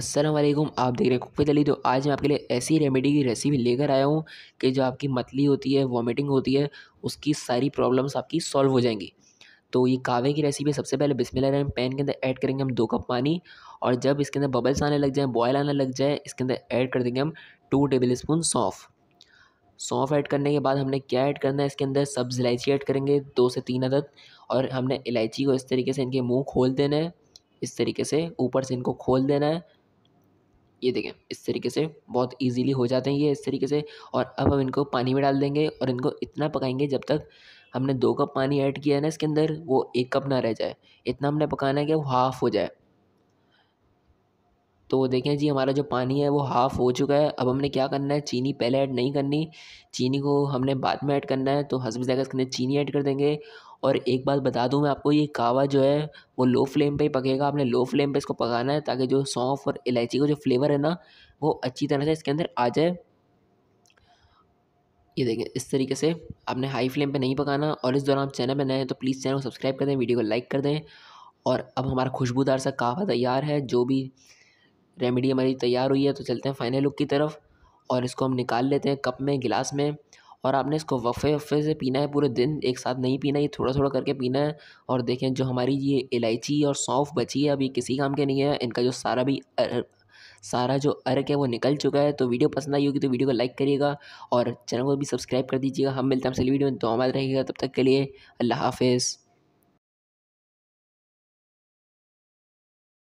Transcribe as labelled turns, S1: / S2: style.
S1: असलम आप देख रहे हैं कुक अली तो आज मैं आपके लिए ऐसी रेमेडी की रेसिपी लेकर आया हूँ कि जो आपकी मतली होती है वॉमिटिंग होती है उसकी सारी प्रॉब्लम्स आपकी सॉल्व हो जाएंगी तो ये कावे की रेसिपी सबसे पहले बिस्मिल्लाह रहमान पैन के अंदर ऐड करेंगे हम दो कप पानी और जब इसके अंदर बबल्स आने लग जाए बॉयल आने लग जाए इसके अंदर ऐड कर देंगे हम टू टेबल स्पून सौंफ सौंफ ऐड करने के बाद हमने क्या ऐड करना है इसके अंदर सब्ज़ इलायची ऐड करेंगे दो से तीन अदद और हमने इलायची को इस तरीके से इनके मुँह खोल देना है इस तरीके से ऊपर से इनको खोल देना है ये देखें इस तरीके से बहुत इजीली हो जाते हैं ये इस तरीके से और अब हम इनको पानी में डाल देंगे और इनको इतना पकाएंगे जब तक हमने दो कप पानी ऐड किया है ना इसके अंदर वो एक कप ना रह जाए इतना हमने पकाना है कि वो हाफ़ हो जाए तो देखें जी हमारा जो पानी है वो हाफ़ हो चुका है अब हमने क्या करना है चीनी पहले ऐड नहीं करनी चीनी को हमने बाद में ऐड करना है तो हंसबी जगह इसके चीनी ऐड कर देंगे और एक बात बता दूं मैं आपको ये कावा जो है वो लो फ्लेम पे ही पकेगा आपने लो फ्लेम पे इसको पकाना है ताकि जो सौंफ और इलायची का जो फ्लेवर है ना वो अच्छी तरह से इसके अंदर आ जाए ये देखें इस तरीके से आपने हाई फ्लेम पे नहीं पकाना और इस दौरान आप चैनल पर नए हैं तो प्लीज़ चैनल को सब्सक्राइब कर दें वीडियो को लाइक कर दें और अब हमारा खुशबूदार सा कावा तैयार है जो भी रेमेडी हमारी तैयार हुई है तो चलते हैं फाइनल लुक की तरफ और इसको हम निकाल लेते हैं कप में गिलास में और आपने इसको वफ़े वफ़े से पीना है पूरे दिन एक साथ नहीं पीना ये थोड़ा थोड़ा करके पीना है और देखें जो हमारी ये इलायची और सौंफ बची है अभी किसी काम के नहीं है इनका जो सारा भी अर, सारा जो अर्क है वो निकल चुका है तो वीडियो पसंद आई होगी तो वीडियो को लाइक करिएगा और चैनल को भी सब्सक्राइब कर दीजिएगा हम मिलते हैं सली वीडियो में तो आमद रहेगा तब तक के लिए अल्लाह हाफिज़